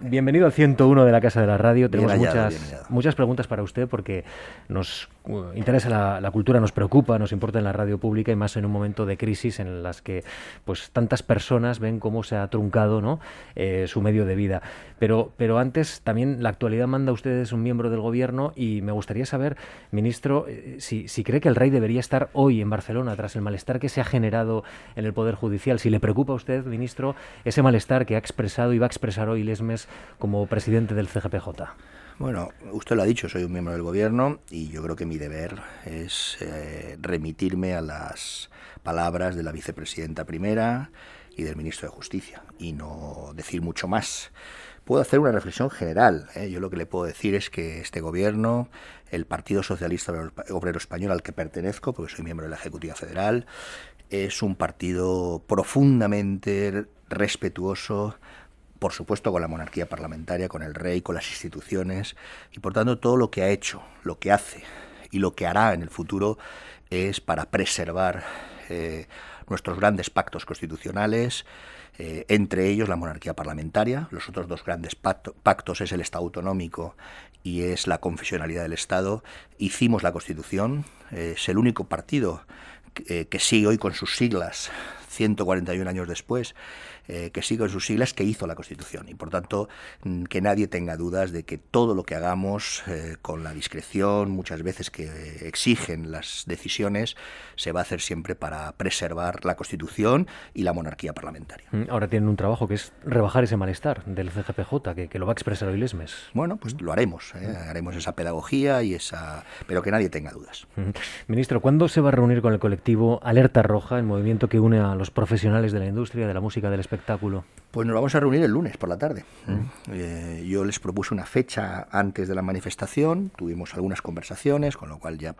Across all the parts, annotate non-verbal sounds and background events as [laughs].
Bienvenido al 101 de la Casa de la Radio. Tenemos muchas, preguntas para usted porque nos uh, interesa la, cultura, nos preocupa, nos importa en la radio pública y más en un momento de crisis en las que pues tantas personas ven cómo se ha truncado ¿no? Eh, su medio de vida. Pero, pero antes también la actualidad manda a ustedes un miembro del gobierno y me gustaría saber, ministro, eh, si, si cree que el rey debería estar hoy en Barcelona tras el malestar que se ha generado en el Poder Judicial. Si le preocupa a usted, ministro, ese malestar que ha expresado y va a expresar hoy Lesmes como presidente del CGPJ? Bueno, usted lo ha dicho, soy un miembro del gobierno y yo creo que mi deber es eh, remitirme a las palabras de la vicepresidenta primera y del ministro de Justicia y no decir mucho más. Puedo hacer una reflexión general. ¿eh? Yo lo que le puedo decir es que este gobierno, el Partido Socialista Obrero Español al que pertenezco, porque soy miembro de la Ejecutiva Federal, es un partido profundamente respetuoso por supuesto con la monarquía parlamentaria, con el rey, con las instituciones, y por tanto todo lo que ha hecho, lo que hace y lo que hará en el futuro es para preservar eh, nuestros grandes pactos constitucionales, eh, entre ellos la monarquía parlamentaria. Los otros dos grandes pactos es el Estado autonómico y es la confesionalidad del Estado. Hicimos la Constitución, eh, es el único partido que, que sigue hoy con sus siglas 141 años después, eh, que sigue en sus siglas, que hizo la Constitución. Y por tanto, mm, que nadie tenga dudas de que todo lo que hagamos eh, con la discreción, muchas veces que exigen las decisiones, se va a hacer siempre para preservar la Constitución y la monarquía parlamentaria. Mm, ahora tienen un trabajo que es rebajar ese malestar del CGPJ, que, que lo va a expresar hoy Lesmes. Bueno, pues lo haremos, ¿eh? mm. haremos esa pedagogía y esa... pero que nadie tenga dudas. Ministro, ¿cuándo se va a reunir con el colectivo Alerta Roja, el movimiento que une a los profesionales de la industria, de la música, del espectáculo? Pues nos vamos a reunir el lunes por la tarde. Mm. Eh, yo les propuse una fecha antes de la manifestación, tuvimos algunas conversaciones, con lo cual ya,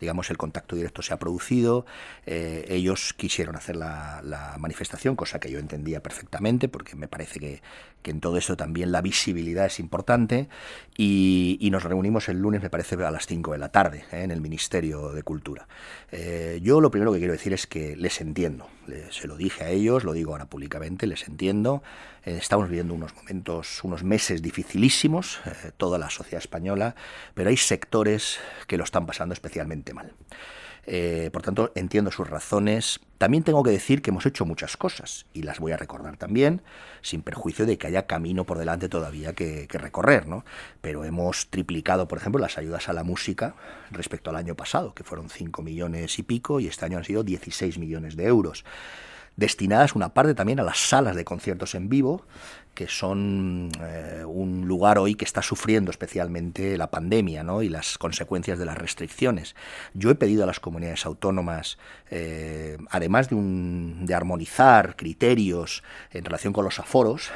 digamos, el contacto directo se ha producido. Eh, ellos quisieron hacer la, manifestación, cosa que yo entendía perfectamente, porque me parece que, en todo eso también la visibilidad es importante. Y, nos reunimos el lunes, me parece, a las 5 de la tarde, eh, en el Ministerio de Cultura. yo lo primero que quiero decir es que les entiendo, se lo dije a ellos, lo digo ahora públicamente, les entiendo eh, estamos viviendo unos momentos, unos meses dificilísimos, eh, toda la sociedad española, pero hay sectores que lo están pasando especialmente mal. Eh, por tanto, entiendo sus razones. También tengo que decir que hemos hecho muchas cosas y las voy a recordar también, sin perjuicio de que haya camino por delante todavía que, recorrer. ¿no? Pero hemos triplicado, por ejemplo, las ayudas a la música respecto al año pasado, que fueron 5 millones y pico, y este año han sido 16 millones de euros destinadas una parte también a las salas de conciertos en vivo, que son eh, un lugar hoy que está sufriendo especialmente la pandemia y las consecuencias de las restricciones. Yo he pedido a las comunidades autónomas, eh, además de, un, de armonizar criterios en relación con los aforos,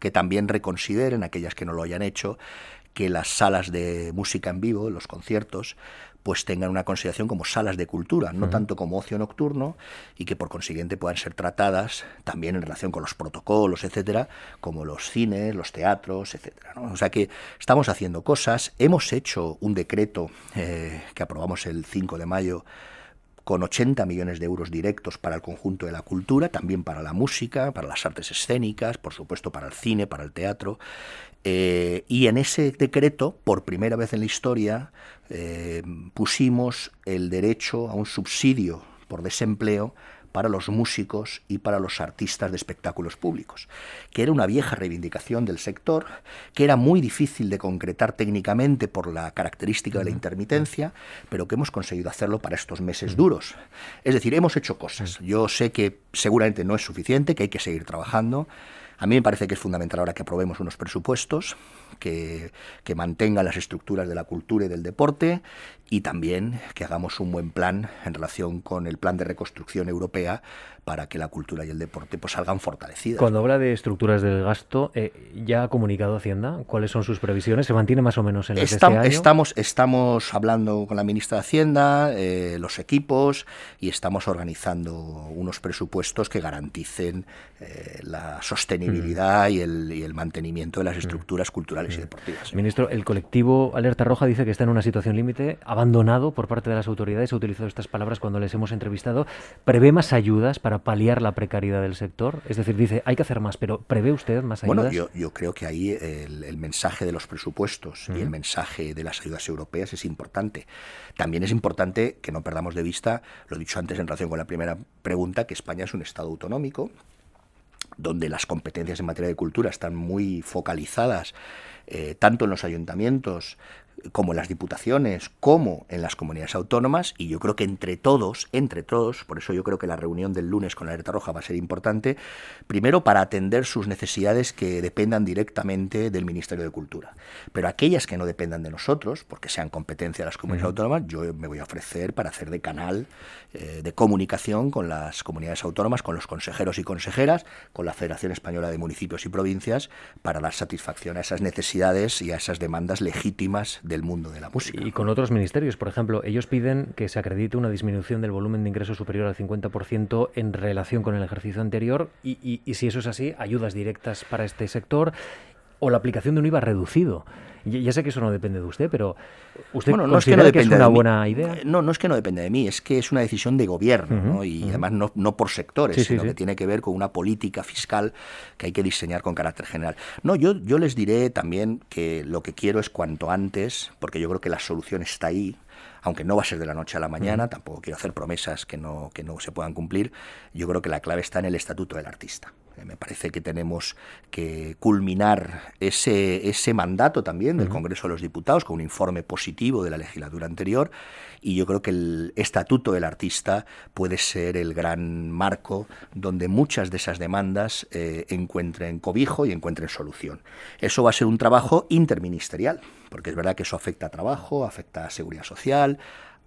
que también reconsideren aquellas que no lo hayan hecho, que las salas de música en vivo, los conciertos, pues tengan una consideración como salas de cultura, no tanto como ocio nocturno, y que por consiguiente puedan ser tratadas también en relación con los protocolos, etcétera, como los cines, los teatros, etcétera. O sea que estamos haciendo cosas. Hemos hecho un decreto eh, que aprobamos el 5 de mayo con 80 millones de euros directos para el conjunto de la cultura, también para la música, para las artes escénicas, por supuesto para el cine, para el teatro. Eh, y en ese decreto, por primera vez en la historia, eh, pusimos el derecho a un subsidio por desempleo para los músicos y para los artistas de espectáculos públicos, que era una vieja reivindicación del sector, que era muy difícil de concretar técnicamente por la característica de la intermitencia, pero que hemos conseguido hacerlo para estos meses duros. Es decir, hemos hecho cosas. Yo sé que seguramente no es suficiente, que hay que seguir trabajando. A mí me parece que es fundamental ahora que aprobemos unos presupuestos que, que mantengan las estructuras de la cultura y del deporte y también que hagamos un buen plan en relación con el plan de reconstrucción europea para que la cultura y el deporte pues salgan fortalecidas. Cuando habla de estructuras del gasto, eh, ¿ya ha comunicado Hacienda cuáles son sus previsiones? ¿Se mantiene más o menos en el este Estamos, estamos hablando con la ministra de Hacienda, eh, los equipos y estamos organizando unos presupuestos que garanticen eh, la sostenibilidad y, el, mantenimiento de las estructuras culturales y deportivas. Ministro, el colectivo Alerta Roja dice que está en una situación límite, abandonado por parte de las autoridades. ha utilizado estas palabras cuando les hemos entrevistado. ¿Prevé más ayudas para paliar la precariedad del sector? Es decir, dice, hay que hacer más, pero ¿prevé usted más ayudas? Bueno, yo, creo que ahí el, mensaje de los presupuestos y el mensaje de las ayudas europeas es importante. También es importante que no perdamos de vista, lo he dicho antes en relación con la primera pregunta, que España es un Estado autonómico donde las competencias en materia de cultura están muy focalizadas, eh, tanto en los ayuntamientos como en las diputaciones, como en las comunidades autónomas, y yo creo que entre todos, entre todos, por eso yo creo que la reunión del lunes con la alerta roja va a ser importante, primero para atender sus necesidades que dependan directamente del Ministerio de Cultura, pero aquellas que no dependan de nosotros, porque sean competencia de las comunidades autónomas, yo me voy a ofrecer para hacer de canal eh, de comunicación con las comunidades autónomas, con los consejeros y consejeras, con la Federación Española de Municipios y Provincias, para dar satisfacción a esas necesidades y a esas demandas legítimas del mundo de la música. Y con otros ministerios, por ejemplo, ellos piden que se acredite una disminución del volumen de ingresos superior al 50% en relación con el ejercicio anterior y, y si eso es así, ayudas directas para este sector o la aplicación de un IVA reducido. Ya sé que eso no depende de usted, pero ¿usted es que, es una buena idea? No, no es que no depende de mí, es que es una decisión de gobierno, y además no, por sectores, sino que tiene que ver con una política fiscal que hay que diseñar con carácter general. No, yo, yo les diré también que lo que quiero es cuanto antes, porque yo creo que la solución está ahí, aunque no va a ser de la noche a la mañana, tampoco quiero hacer promesas que no, que no se puedan cumplir, yo creo que la clave está en el estatuto del artista me parece que tenemos que culminar ese, ese mandato también del Congreso de los Diputados con un informe positivo de la legislatura anterior y yo creo que el estatuto del artista puede ser el gran marco donde muchas de esas demandas eh, encuentren cobijo y encuentren solución. Eso va a ser un trabajo interministerial, porque es verdad que eso afecta a trabajo, afecta a seguridad social,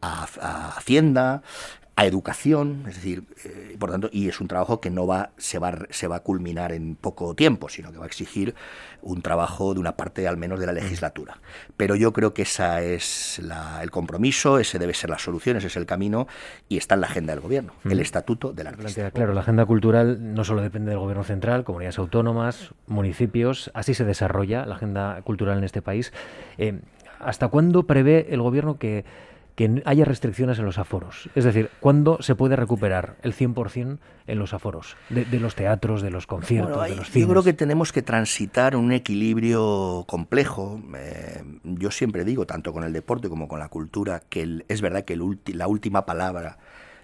a Hacienda, a educación, es decir, eh, por tanto, y es un trabajo que no va se, va, se va a culminar en poco tiempo, sino que va a exigir un trabajo de una parte al menos de la legislatura. Pero yo creo que ese es el compromiso, ese debe ser la solución, ese es el camino y está en la agenda del gobierno, el mm. estatuto del artista. Claro, la agenda cultural no solo depende del gobierno central, comunidades autónomas, municipios, así se desarrolla la agenda cultural en este país. Eh, ¿Hasta cuándo prevé el gobierno que que haya restricciones en los aforos. Es decir, ¿cuándo se puede recuperar el 100% en los aforos? De, los teatros, de los conciertos, de los cines. Yo creo que tenemos que transitar un equilibrio complejo. Eh, yo siempre digo, tanto con el deporte como con la cultura, que es verdad que la última palabra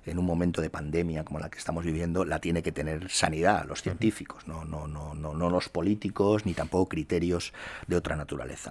en un momento de pandemia como la que estamos viviendo, la tiene que tener sanidad, los científicos, no, no, no, no, no los políticos, ni tampoco criterios de otra naturaleza.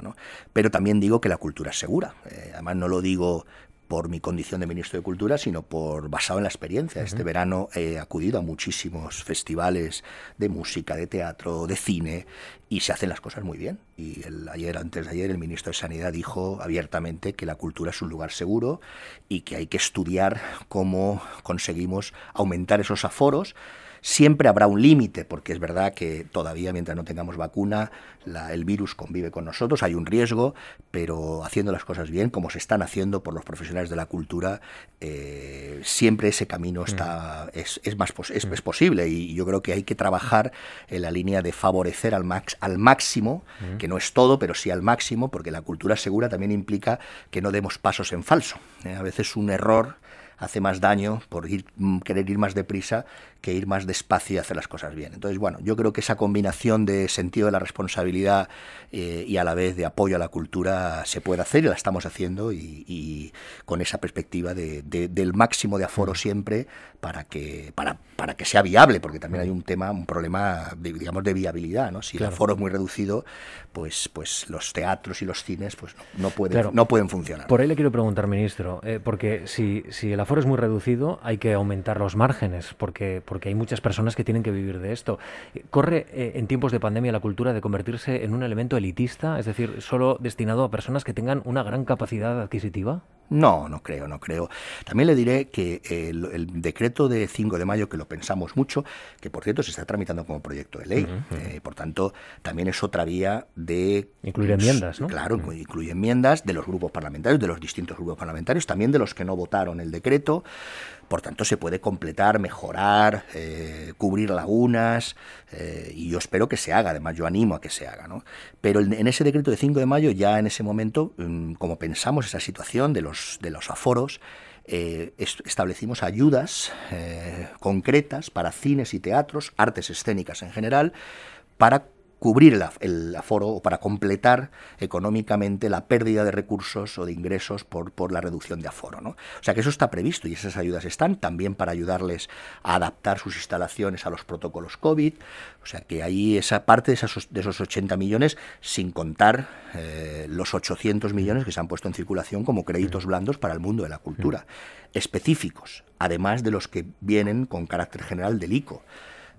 Pero también digo que la cultura es segura. Eh, además, no lo digo por mi condición de ministro de Cultura, sino por basado en la experiencia. Este verano he acudido a muchísimos festivales de música, de teatro, de cine, y se hacen las cosas muy bien. Y el, ayer, antes de ayer, el ministro de Sanidad dijo abiertamente que la cultura es un lugar seguro y que hay que estudiar cómo conseguimos aumentar esos aforos Siempre habrá un límite, porque es verdad que todavía mientras no tengamos vacuna, la, el virus convive con nosotros, hay un riesgo, pero haciendo las cosas bien, como se están haciendo por los profesionales de la cultura, eh, siempre ese camino está, mm. es, es más, mm. es, posible y yo creo que hay que trabajar en la línea de favorecer al, max, al máximo, mm. que no es todo, pero sí al máximo, porque la cultura segura también implica que no demos pasos en falso. ¿eh? A veces un error hace más daño por mm, querer ir más deprisa que ir más despacio y hacer las cosas bien. Entonces, bueno, yo creo que esa combinación de sentido de la responsabilidad eh, y a la vez de apoyo a la cultura se puede hacer y la estamos haciendo y, con esa perspectiva de, del máximo de aforo mm. siempre para que, para, que sea viable, porque también hay un tema, un problema, de, digamos, de viabilidad, ¿no? Si el aforo es muy reducido, pues, pues los teatros y los cines pues no, pueden, no pueden funcionar. Por ahí le quiero preguntar, ministro, eh, porque si, si el es muy reducido, hay que aumentar los márgenes, porque, porque hay muchas personas que tienen que vivir de esto. Eh, ¿Corre eh, en tiempos de pandemia la cultura de convertirse en un elemento elitista, es decir, solo destinado a personas que tengan una gran capacidad adquisitiva? No, no creo, no creo. También le diré que el, decreto de 5 de mayo, que lo pensamos mucho, que por cierto se está tramitando como proyecto de ley, eh, por tanto, también es otra vía de... Incluir pues, enmiendas, ¿no? Claro, incluye enmiendas de los grupos parlamentarios, de los distintos grupos parlamentarios, también de los que no votaron el decreto. Por tanto, se puede completar, mejorar, eh, cubrir lagunas, eh, y yo espero que se haga, además yo animo a que se haga. Pero en ese decreto de 5 de mayo, ya en ese momento, mm, como pensamos esa situación de los, de los aforos, eh, establecimos ayudas concretas para cines y teatros, artes escénicas en general, para cubrir el, aforo o para completar económicamente la pérdida de recursos o de ingresos por, por la reducción de aforo. ¿no? O sea que eso está previsto y esas ayudas están también para ayudarles a adaptar sus instalaciones a los protocolos COVID. O sea que ahí esa parte de, de esos 80 millones, sin contar eh, los 800 millones que se han puesto en circulación como créditos blandos para el mundo de la cultura, específicos, además de los que vienen con carácter general del ICO.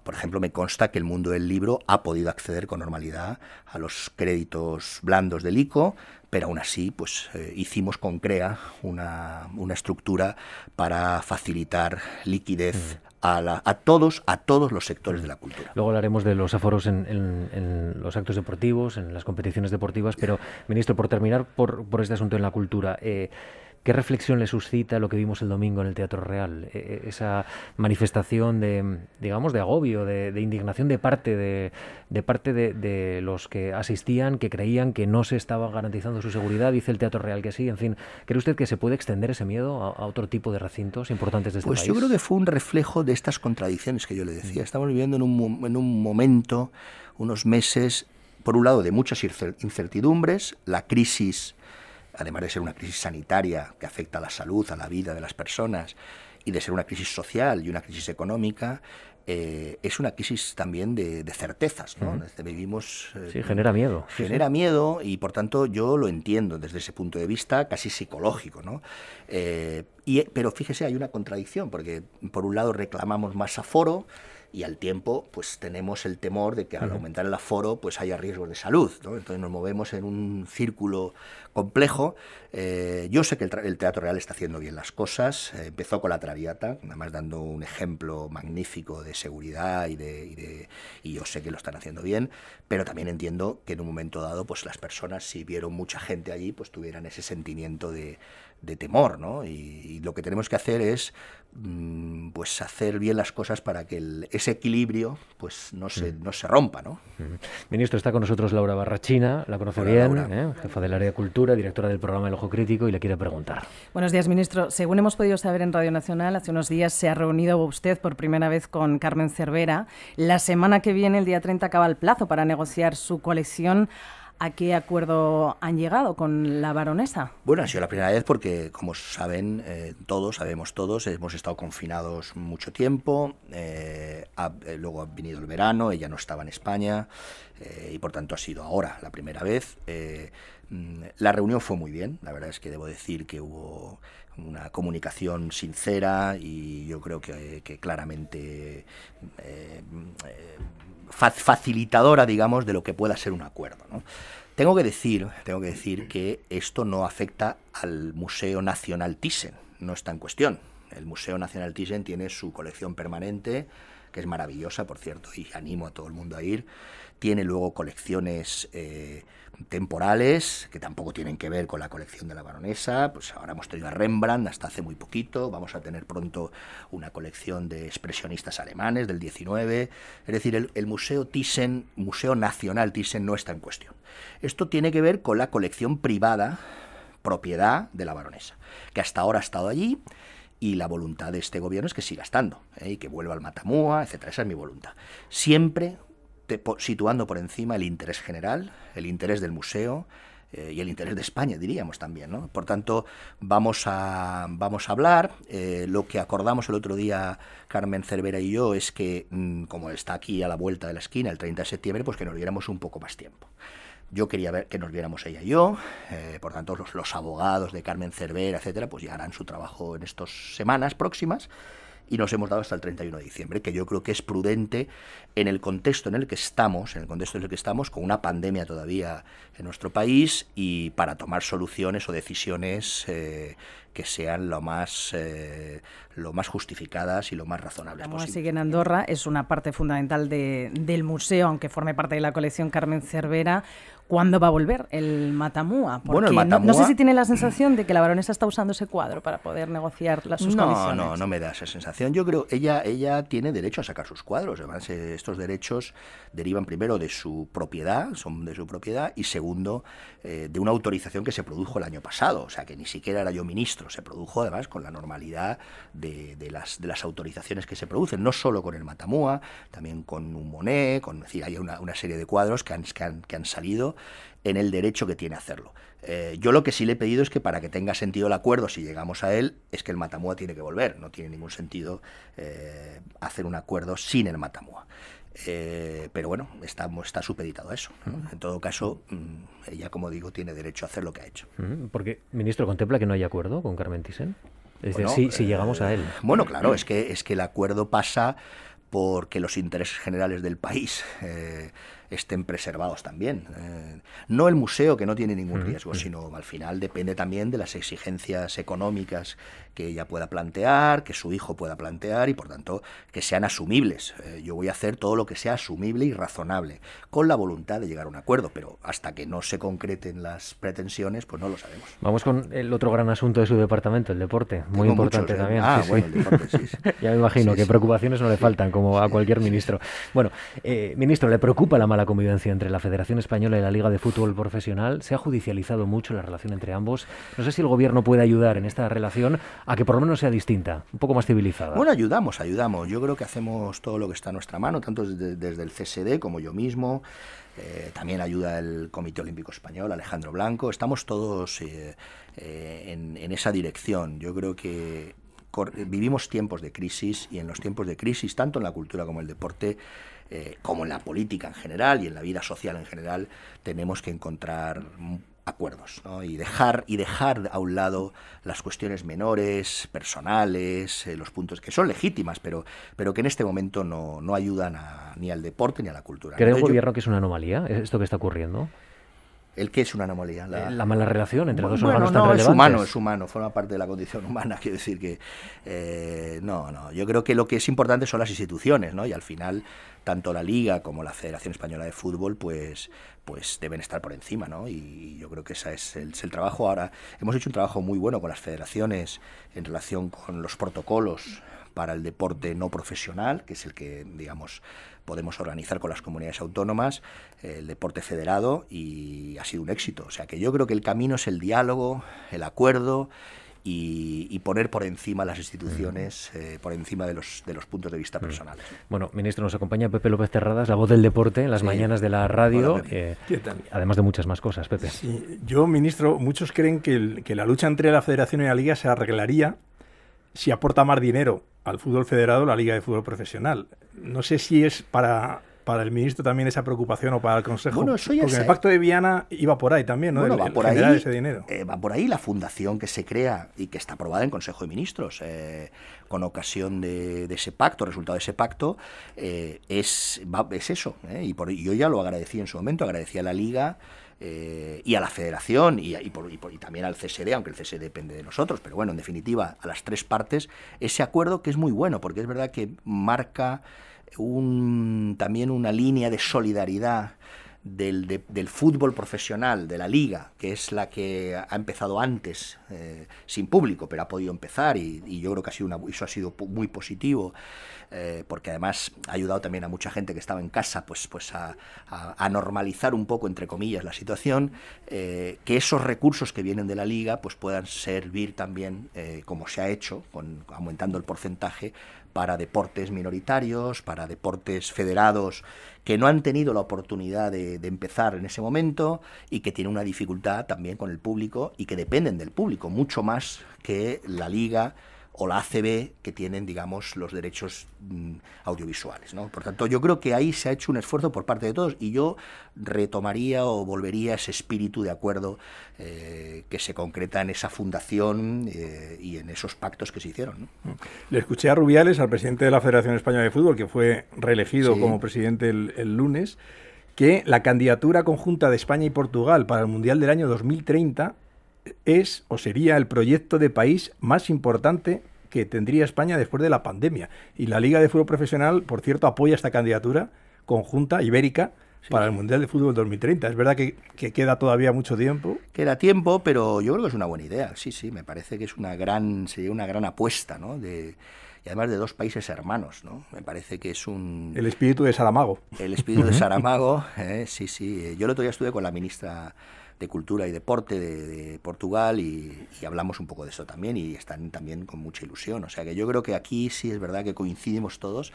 Por ejemplo, me consta que el mundo del libro ha podido acceder con normalidad a los créditos blandos del ICO, pero aún así pues, eh, hicimos con CREA una, estructura para facilitar liquidez. Mm. A, a, todos a todos los sectores mm. de la cultura. Luego hablaremos de los aforos en, los actos deportivos, en las competiciones deportivas, pero, ministro, por terminar por, este asunto en la cultura, eh, ¿Qué reflexión le suscita lo que vimos el domingo en el Teatro Real? E, e, esa manifestación de, digamos, de agobio, de, indignación de parte, de, parte de, los que asistían, que creían que no se estaba garantizando su seguridad, dice el Teatro Real que sí, en fin. ¿Cree usted que se puede extender ese miedo a, otro tipo de recintos importantes de este país? Pues yo creo que fue un reflejo de estas contradicciones que yo le decía. Mm. Estamos viviendo en un, en un momento, unos meses, por un lado, de muchas incertidumbres, la crisis además de ser una crisis sanitaria que afecta a la salud, a la vida de las personas, y de ser una crisis social y una crisis económica, eh, es una crisis también de, certezas. ¿no? Vivimos. Eh, sí, genera miedo. Genera miedo y por tanto yo lo entiendo desde ese punto de vista casi psicológico. ¿no? Eh, y, pero fíjese, hay una contradicción, porque por un lado reclamamos más aforo y al tiempo pues tenemos el temor de que al aumentar el aforo pues haya riesgos de salud. ¿no? Entonces nos movemos en un círculo complejo. Eh, yo sé que el, Teatro Real está haciendo bien las cosas. Eh, empezó con la Traviata, nada más dando un ejemplo magnífico de seguridad y, de, y, yo sé que lo están haciendo bien, pero también entiendo que en un momento dado, pues las personas, si vieron mucha gente allí, pues tuvieran ese sentimiento de, temor, ¿no? Y, lo que tenemos que hacer es, mm, pues, hacer bien las cosas para que ese equilibrio, pues, no se, no se rompa, ¿no? Ministro, está con nosotros Laura Barrachina, la conoce bien, ¿eh? jefa del área de cultura directora del programa El Ojo Crítico, y le quiero preguntar. Buenos días, ministro. Según hemos podido saber en Radio Nacional, hace unos días se ha reunido usted por primera vez con Carmen Cervera. La semana que viene, el día 30, acaba el plazo para negociar su colección ¿A qué acuerdo han llegado con la baronesa? Bueno, ha sido la primera vez porque, como saben eh, todos, sabemos todos, hemos estado confinados mucho tiempo. Eh, eh, luego ha venido el verano, ella no estaba en España eh, y por tanto ha sido ahora la primera vez. Eh, mm, la reunión fue muy bien, la verdad es que debo decir que hubo una comunicación sincera y yo creo que, claramente mm, facilitadora, digamos, de lo que pueda ser un acuerdo. Tengo que decir, tengo que decir que esto no afecta al Museo Nacional Thyssen, no está en cuestión. El Museo Nacional Thyssen tiene su colección permanente, que es maravillosa, por cierto, y animo a todo el mundo a ir. Tiene luego colecciones eh, temporales, que tampoco tienen que ver con la colección de la baronesa. Pues ahora hemos tenido a Rembrandt hasta hace muy poquito. Vamos a tener pronto una colección de expresionistas alemanes del 19. Es decir, el, el Museo Thyssen, Museo Nacional Thyssen, no está en cuestión. Esto tiene que ver con la colección privada, propiedad de la baronesa, que hasta ahora ha estado allí y la voluntad de este gobierno es que siga estando ¿eh? y que vuelva al Matamúa, etcétera. Esa es mi voluntad. Siempre situando por encima el interés general, el interés del museo eh, y el interés de España, diríamos también. Por tanto, vamos a, vamos a hablar. Eh, lo que acordamos el otro día Carmen Cervera y yo es que, mm, como está aquí a la vuelta de la esquina, el 30 de septiembre, pues que nos diéramos un poco más tiempo. Yo quería ver que nos viéramos ella y yo, eh, por tanto los, abogados de Carmen Cervera, etcétera, pues ya harán su trabajo en estas semanas próximas y nos hemos dado hasta el 31 de diciembre, que yo creo que es prudente en el contexto en el que estamos, en el contexto en el que estamos, con una pandemia todavía en nuestro país y para tomar soluciones o decisiones eh, que sean lo más, eh, lo más justificadas y lo más razonables Vamos posible. Así sigue en Andorra es una parte fundamental de, del museo, aunque forme parte de la colección Carmen Cervera. ¿Cuándo va a volver el Matamúa? No, sé si tiene la sensación de que la baronesa está usando ese cuadro para poder negociar las, sus no, No, no me da esa sensación. Yo creo ella ella tiene derecho a sacar sus cuadros. Además, eh, estos derechos derivan primero de su propiedad, son de su propiedad, y segundo, eh, de una autorización que se produjo el año pasado. O sea, que ni siquiera era yo ministro se produjo además con la normalidad de, las, autorizaciones que se producen, no solo con el Matamúa, también con un Monet, con, decir, hay una, serie de cuadros que han, salido en el derecho que tiene a hacerlo. Eh, yo lo que sí le he pedido es que para que tenga sentido el acuerdo, si llegamos a él, es que el Matamua tiene que volver. No tiene ningún sentido eh, hacer un acuerdo sin el Matamua. Eh, pero bueno, está, está supeditado a eso. En todo caso, mm, ella, como digo, tiene derecho a hacer lo que ha hecho. Porque, ministro, ¿contempla que no hay acuerdo con Carmen Thyssen? Es decir, si, llegamos a eh, él. Bueno, claro, es que, es que el acuerdo pasa porque los intereses generales del país eh, estén preservados también. Eh, no el museo, que no tiene ningún riesgo, sino al final depende también de las exigencias económicas que ella pueda plantear, que su hijo pueda plantear y por tanto que sean asumibles. Eh, yo voy a hacer todo lo que sea asumible y razonable, con la voluntad de llegar a un acuerdo, pero hasta que no se concreten las pretensiones, pues no lo sabemos. Vamos con el otro gran asunto de su departamento, el deporte, muy importante también. ya me imagino que preocupaciones no le faltan, como a cualquier ministro. Bueno, eh, ministro, ¿le preocupa la mala la convivencia entre la Federación Española y la Liga de Fútbol Profesional. Se ha judicializado mucho la relación entre ambos. No sé si el gobierno puede ayudar en esta relación a que por lo menos sea distinta, un poco más civilizada. Bueno, ayudamos, ayudamos. Yo creo que hacemos todo lo que está a nuestra mano, tanto desde, el CSD como yo mismo. Eh, también ayuda el Comité Olímpico Español, Alejandro Blanco. Estamos todos eh, eh, en, en esa dirección. Yo creo que vivimos tiempos de crisis y en los tiempos de crisis, tanto en la cultura como en el deporte, eh, como en la política en general y en la vida social en general, tenemos que encontrar acuerdos y dejar y dejar a un lado las cuestiones menores personales eh, los puntos que son legítimas pero pero que en este momento no, no ayudan ni al deporte ni a la cultura ¿cree un gobierno que es una anomalía esto que está ocurriendo ¿El qué es una anomalía? La, eh, mala relación entre los dos órganos no, es humano, es humano, forma parte de la condición humana. [laughs] Quiero decir que, eh, no, no, yo creo que lo que es importante son las instituciones, ¿no? Y al final, tanto la Liga como la Federación Española de Fútbol, pues, pues deben estar por encima, ¿no? Y yo creo que ese es es el, trabajo. Ahora, hemos hecho un trabajo muy bueno con las federaciones en relación con los protocolos para el deporte no profesional, que es el que, digamos, podemos organizar con las comunidades autónomas, eh, el deporte federado y ha sido un éxito. O sea que yo creo que el camino es el diálogo, el acuerdo y, poner por encima las instituciones, eh, por encima de los, de los puntos de vista personales. Bueno, ministro, nos acompaña Pepe López Terradas, la voz del deporte, en las mañanas de la radio, eh, además de muchas más cosas, Pepe. Yo, ministro, muchos creen que la lucha entre la federación y la liga se arreglaría si aporta más dinero al fútbol federado la Liga de Fútbol Profesional. No sé si es para para el ministro también esa preocupación o para el Consejo. Bueno, Porque el pacto de Viana iba por ahí también, ¿no? va por ahí, ese dinero. Eh, va por ahí la fundación que se crea y que está aprobada en Consejo de Ministros eh, con ocasión de, ese pacto, resultado de ese pacto, eh, es, es eso. Y yo ya lo agradecí en su momento, agradecí a la Liga eh, y a la federación y, también al CSD, aunque el CSD depende de nosotros, pero bueno, en definitiva, a las tres partes, ese acuerdo que es muy bueno, porque es verdad que marca un, también una línea de solidaridad del, del, fútbol profesional, de la liga, que es la que ha empezado antes, eh, sin público, pero ha podido empezar y, yo creo que ha sido una, eso ha sido muy positivo, eh, porque además ha ayudado también a mucha gente que estaba en casa pues, pues a, normalizar un poco, entre comillas, la situación, eh, que esos recursos que vienen de la liga pues puedan servir también, como se ha hecho, con, aumentando el porcentaje, para deportes minoritarios, para deportes federados que no han tenido la oportunidad de, empezar en ese momento y que tienen una dificultad también con el público y que dependen del público, mucho más que la liga o la ACB que tienen, digamos, los derechos mm, audiovisuales. Por tanto, yo creo que ahí se ha hecho un esfuerzo por parte de todos y yo retomaría o volvería ese espíritu de acuerdo eh, que se concreta en esa fundación eh, y en esos pactos que se hicieron. Le escuché a Rubiales, al presidente de la Federación Española de Fútbol, que fue reelegido como presidente el lunes, que la candidatura conjunta de España y Portugal para el Mundial del año 2030 es o sería el proyecto de país más importante que tendría España después de la pandemia. Y la Liga de Fútbol Profesional, por cierto, apoya esta candidatura conjunta ibérica para el Mundial de Fútbol 2030. Es verdad que, queda todavía mucho tiempo. Queda tiempo, pero yo creo que es una buena idea. Sí, sí, me parece que es una gran, sería una gran apuesta, ¿no? De, y además de dos países hermanos, ¿no? Me parece que es un... El espíritu de Saramago. El espíritu de [laughs] Saramago, ¿eh? sí, sí. Yo el otro día estuve con la ministra de Cultura y Deporte de, Portugal y, hablamos un poco de eso también y están también con mucha ilusión. O sea que yo creo que aquí sí es verdad que coincidimos todos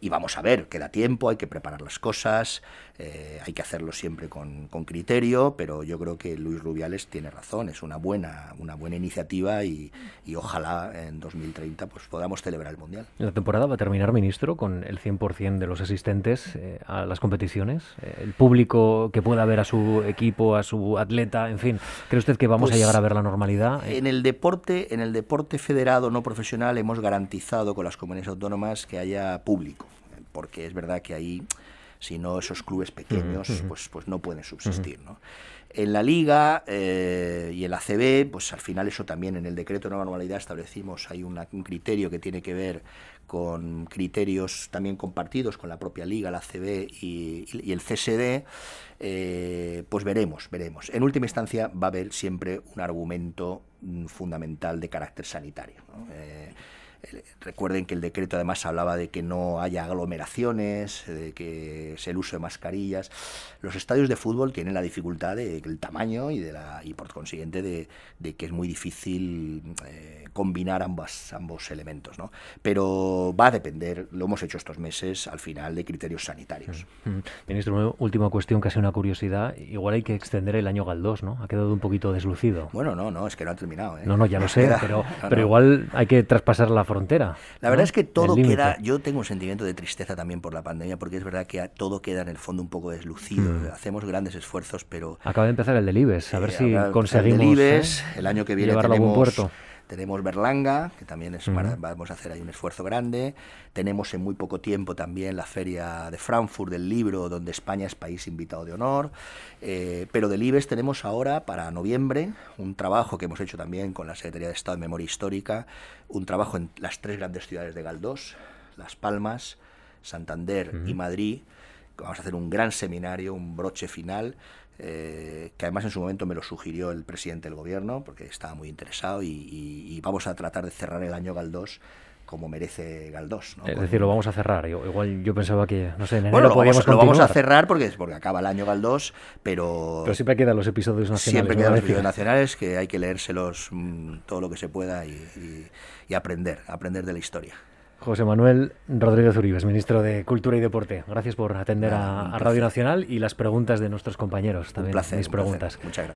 y vamos a ver, queda tiempo, hay que preparar las cosas, eh, hay que hacerlo siempre con, criterio, pero yo creo que Luis Rubiales tiene razón, es una buena, una buena iniciativa y, ojalá en 2030 pues, podamos celebrar el Mundial. ¿La temporada va a terminar, ministro, con el 100% de los asistentes eh, a las competiciones? Eh, ¿El público que pueda ver a su equipo, a su atleta, en fin. ¿Cree usted que vamos a llegar a pues, ver la normalidad? Eh, en el deporte, en el deporte federado no profesional hemos garantizado con las comunidades autónomas que haya público, porque es verdad que ahí si no esos mm. clubes pequeños mm, mm. pues, pues no pueden subsistir. En la Liga eh, y en la CB, pues al final eso también en el decreto de la normalidad establecimos, hay un criterio que tiene que ver con criterios también compartidos con la propia Liga, la CB y, el CSD, eh, pues veremos, veremos. En última instancia va a haber siempre un argumento fundamental de carácter sanitario. Eh, Recuerden que el decreto además hablaba de que no haya aglomeraciones, de que es el uso de mascarillas. Los estadios de fútbol tienen la dificultad del tamaño y, de la, por consiguiente de, que es muy difícil eh, combinar ambas, ambos elementos. ¿no? Pero va a depender, lo hemos hecho estos meses, al final de criterios sanitarios. Mm, mm. Ministro, última cuestión, casi una curiosidad. Igual hay que extender el año Galdós, ¿no? Ha quedado un poquito deslucido. Bueno, no, no, es que no ha terminado. ¿eh? No, no, ya lo sé, [laughs] pero, pero igual hay que traspasar la forma la verdad es que todo queda, yo tengo un sentimiento de tristeza también por la pandemia, porque es verdad que todo queda en el fondo un poco deslucido. Mm. Hacemos grandes esfuerzos, pero... Acaba de empezar el del IBES, a ver eh, si conseguimos... El ¿eh? el año que viene tenemos... A puerto tenemos Berlanga, que también es vamos a hacer ahí un esfuerzo grande. Tenemos en muy poco tiempo también la Feria de Frankfurt del Libro, donde España es país invitado de honor. Eh, pero del IBES tenemos ahora para noviembre un trabajo que hemos hecho también con la Secretaría de Estado de Memoria Histórica, un trabajo en las tres grandes ciudades de Galdós, Las Palmas, Santander y Madrid. Vamos a hacer un gran seminario, un broche final eh, que además en su momento me lo sugirió el presidente del gobierno, porque estaba muy interesado, y, vamos a tratar de cerrar el año Galdós como merece Galdós. ¿no? Es decir, lo vamos a cerrar. igual yo pensaba que, no sé, lo, vamos, a cerrar porque, porque acaba el año Galdós, pero... Pero siempre quedan los episodios nacionales. Siempre quedan episodios nacionales que hay que leérselos mm, todo lo que se pueda y, y aprender, aprender de la historia. José Manuel Rodríguez Uribes, ministro de Cultura y Deporte. Gracias por atender a, Radio Nacional y las preguntas de nuestros compañeros también. preguntas. Muchas gracias.